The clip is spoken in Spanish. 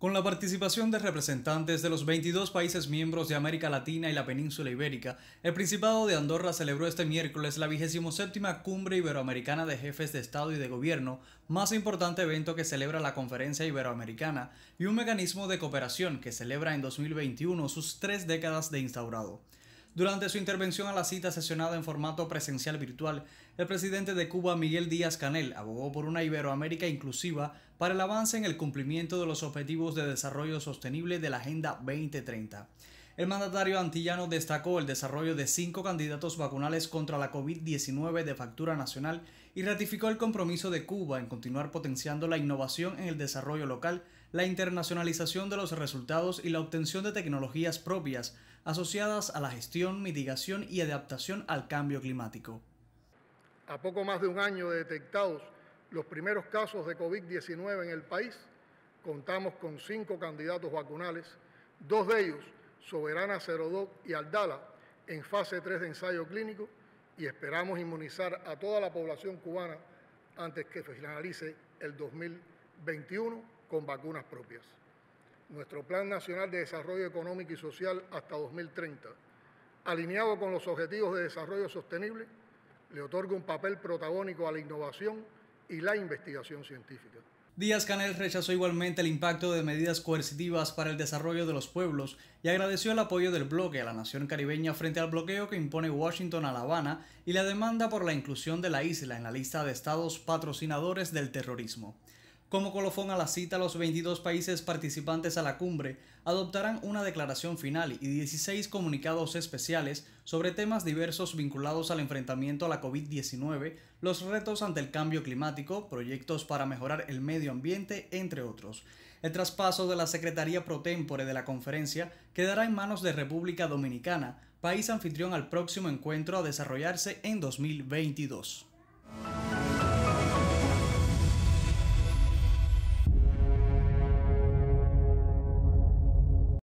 Con la participación de representantes de los 22 países miembros de América Latina y la península ibérica, el Principado de Andorra celebró este miércoles la 27 Cumbre Iberoamericana de Jefes de Estado y de Gobierno, más importante evento que celebra la Conferencia Iberoamericana y un mecanismo de cooperación que celebra en 2021 sus tres décadas de instaurado. Durante su intervención a la cita sesionada en formato presencial virtual, el presidente de Cuba, Miguel Díaz Canel, abogó por una Iberoamérica inclusiva para el avance en el cumplimiento de los Objetivos de Desarrollo Sostenible de la Agenda 2030. El mandatario antillano destacó el desarrollo de cinco candidatos vacunales contra la COVID-19 de factura nacional y ratificó el compromiso de Cuba en continuar potenciando la innovación en el desarrollo local la internacionalización de los resultados y la obtención de tecnologías propias asociadas a la gestión, mitigación y adaptación al cambio climático. A poco más de un año de detectados los primeros casos de COVID-19 en el país, contamos con cinco candidatos vacunales, dos de ellos, Soberana Cerodoc y Aldala, en fase 3 de ensayo clínico y esperamos inmunizar a toda la población cubana antes que finalice el 2021 con vacunas propias. Nuestro Plan Nacional de Desarrollo Económico y Social hasta 2030, alineado con los objetivos de desarrollo sostenible, le otorga un papel protagónico a la innovación y la investigación científica. Díaz Canel rechazó igualmente el impacto de medidas coercitivas para el desarrollo de los pueblos y agradeció el apoyo del bloque a la nación caribeña frente al bloqueo que impone Washington a La Habana y la demanda por la inclusión de la isla en la lista de estados patrocinadores del terrorismo. Como colofón a la cita, los 22 países participantes a la cumbre adoptarán una declaración final y 16 comunicados especiales sobre temas diversos vinculados al enfrentamiento a la COVID-19, los retos ante el cambio climático, proyectos para mejorar el medio ambiente, entre otros. El traspaso de la Secretaría Pro Tempore de la conferencia quedará en manos de República Dominicana, país anfitrión al próximo encuentro a desarrollarse en 2022.